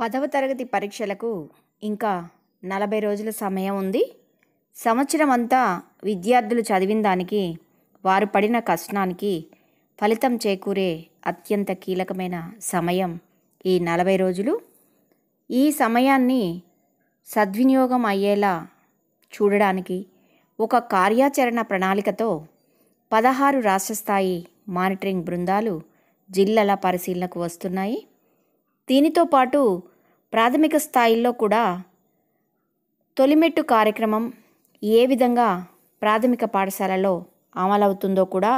పదవ తరగతి పరీక్షలకు ఇంకా నలభై రోజుల సమయం ఉంది సంవత్సరం అంతా విద్యార్థులు చదివిన దానికి వారు పడిన కష్టానికి ఫలితం చేకూరే అత్యంత కీలకమైన సమయం ఈ నలభై రోజులు ఈ సమయాన్ని సద్వినియోగం అయ్యేలా చూడడానికి ఒక కార్యాచరణ ప్రణాళికతో పదహారు రాష్ట్ర స్థాయి మానిటరింగ్ బృందాలు జిల్లల పరిశీలనకు వస్తున్నాయి దీనితో పాటు ప్రాథమిక స్థాయిల్లో కూడా తొలిమెట్టు కార్యక్రమం ఏ విధంగా ప్రాథమిక పాఠశాలలో అమలవుతుందో కూడా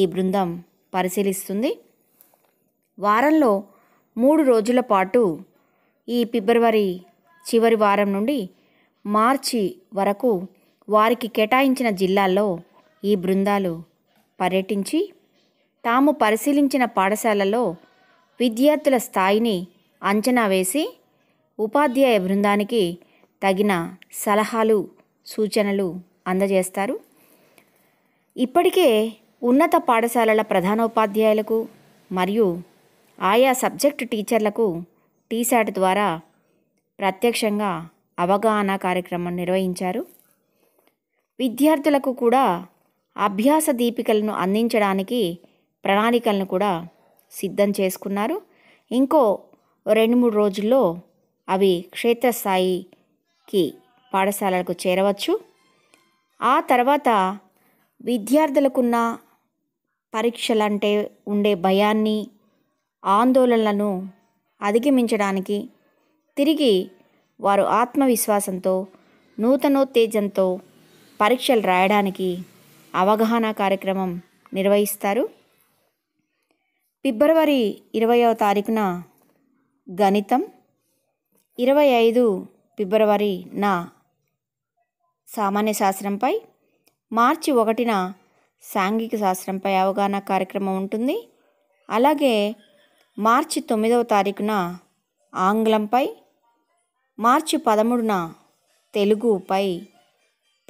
ఈ బృందం పరిశీలిస్తుంది వారంలో మూడు రోజుల పాటు ఈ ఫిబ్రవరి చివరి వారం నుండి మార్చి వరకు వారికి కేటాయించిన జిల్లాల్లో ఈ బృందాలు పర్యటించి తాము పరిశీలించిన పాఠశాలలో విద్యార్థుల స్థాయిని అంచనా వేసి ఉపాధ్యాయ బృందానికి తగిన సలహాలు సూచనలు అందజేస్తారు ఇప్పటికే ఉన్నత పాఠశాలల ప్రధానోపాధ్యాయులకు మరియు ఆయా సబ్జెక్టు టీచర్లకు టీశాట్ ద్వారా ప్రత్యక్షంగా అవగాహన కార్యక్రమం నిర్వహించారు విద్యార్థులకు కూడా అభ్యాస దీపికలను అందించడానికి ప్రణాళికలను కూడా సిద్ధం చేసుకున్నారు ఇంకో రెండు మూడు రోజుల్లో అవి క్షేత్రస్థాయికి పాఠశాలలకు చేరవచ్చు ఆ తర్వాత విద్యార్థులకున్న పరీక్షలంటే ఉండే భయాన్ని ఆందోళనలను అధిగమించడానికి తిరిగి వారు ఆత్మవిశ్వాసంతో నూతనోత్తేజంతో పరీక్షలు రాయడానికి అవగాహన కార్యక్రమం నిర్వహిస్తారు ఫిబ్రవరి ఇరవయో తారీఖున గణితం ఇరవై ఐదు ఫిబ్రవరి నా సామాన్య శాస్త్రంపై మార్చి ఒకటిన సాంఘిక శాస్త్రంపై అవగాహన కార్యక్రమం ఉంటుంది అలాగే మార్చి తొమ్మిదవ తారీఖున ఆంగ్లంపై మార్చి పదమూడున తెలుగుపై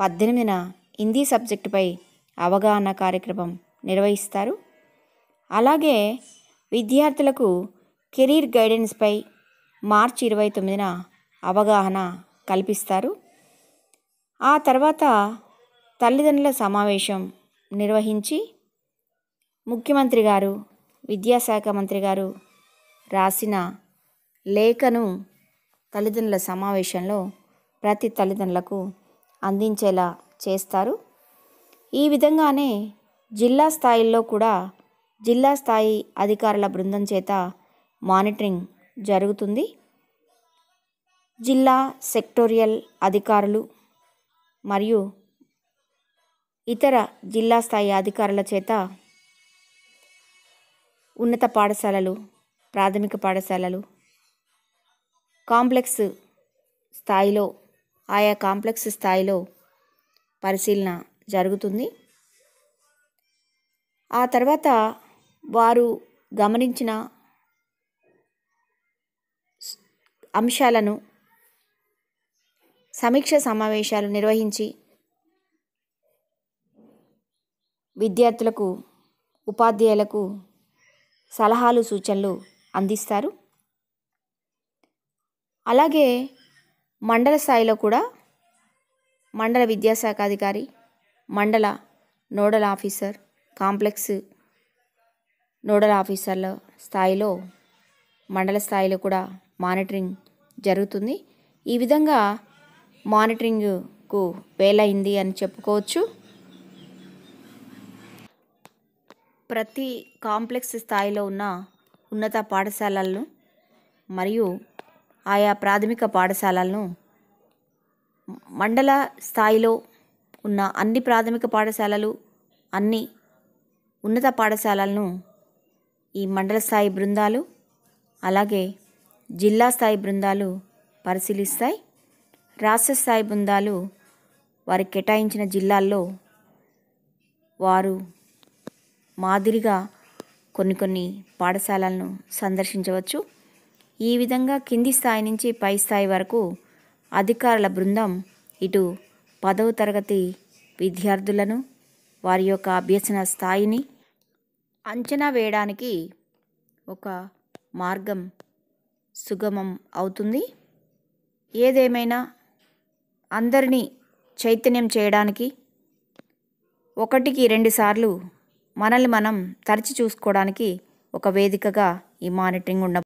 పద్దెనిమిదిన హిందీ సబ్జెక్టుపై అవగాహన కార్యక్రమం నిర్వహిస్తారు అలాగే విద్యార్థులకు కెరీర్ గైడెన్స్పై మార్చి ఇరవై తొమ్మిదిన అవగాహన కల్పిస్తారు ఆ తర్వాత తల్లిదండ్రుల సమావేశం నిర్వహించి ముఖ్యమంత్రి గారు విద్యాశాఖ మంత్రి గారు రాసిన లేఖను తల్లిదండ్రుల సమావేశంలో ప్రతి తల్లిదండ్రులకు అందించేలా చేస్తారు ఈ విధంగానే జిల్లా స్థాయిల్లో కూడా జిల్లా స్థాయి అధికారుల బృందం చేత మానిటరింగ్ జరుగుతుంది జిల్లా సెక్టోరియల్ అధికారులు మరియు ఇతర జిల్లా స్థాయి అధికారుల చేత ఉన్నత పాఠశాలలు ప్రాథమిక పాఠశాలలు కాంప్లెక్స్ స్థాయిలో ఆయా కాంప్లెక్స్ స్థాయిలో పరిశీలన జరుగుతుంది ఆ తర్వాత వారు గమనించిన అంశాలను సమీక్ష సమావేశాలు నిర్వహించి విద్యార్థులకు ఉపాధ్యాయులకు సలహాలు సూచనలు అందిస్తారు అలాగే మండల స్థాయిలో కూడా మండల విద్యాశాఖ అధికారి మండల నోడల్ ఆఫీసర్ కాంప్లెక్స్ నోడల్ ఆఫీసర్ల స్థాయిలో మండల స్థాయిలో కూడా మానిటరింగ్ జరుగుతుంది ఈ విధంగా మానిటరింగ్కు వేలైంది అని చెప్పుకోవచ్చు ప్రతి కాంప్లెక్స్ స్థాయిలో ఉన్న ఉన్నత పాఠశాలలను మరియు ఆయా ప్రాథమిక పాఠశాలలను మండల స్థాయిలో ఉన్న అన్ని ప్రాథమిక పాఠశాలలు అన్ని ఉన్నత పాఠశాలలను ఈ మండల స్థాయి బృందాలు అలాగే జిల్లా స్థాయి బృందాలు పరిశీలిస్తాయి రాష్ట్ర స్థాయి బృందాలు వారి కేటాయించిన జిల్లాల్లో వారు మాదిరిగా కొన్ని కొన్ని పాఠశాలలను సందర్శించవచ్చు ఈ విధంగా కింది స్థాయి నుంచి పై స్థాయి వరకు అధికారుల బృందం ఇటు పదవ తరగతి విద్యార్థులను వారి యొక్క అభ్యసన స్థాయిని అంచనా వేయడానికి ఒక మార్గం సుగమం అవుతుంది ఏదేమైనా అందరినీ చైతన్యం చేయడానికి ఒకటికి రెండుసార్లు మనల్ని మనం తరచి చూసుకోవడానికి ఒక వేదికగా ఈ మానిటరింగ్ ఉండ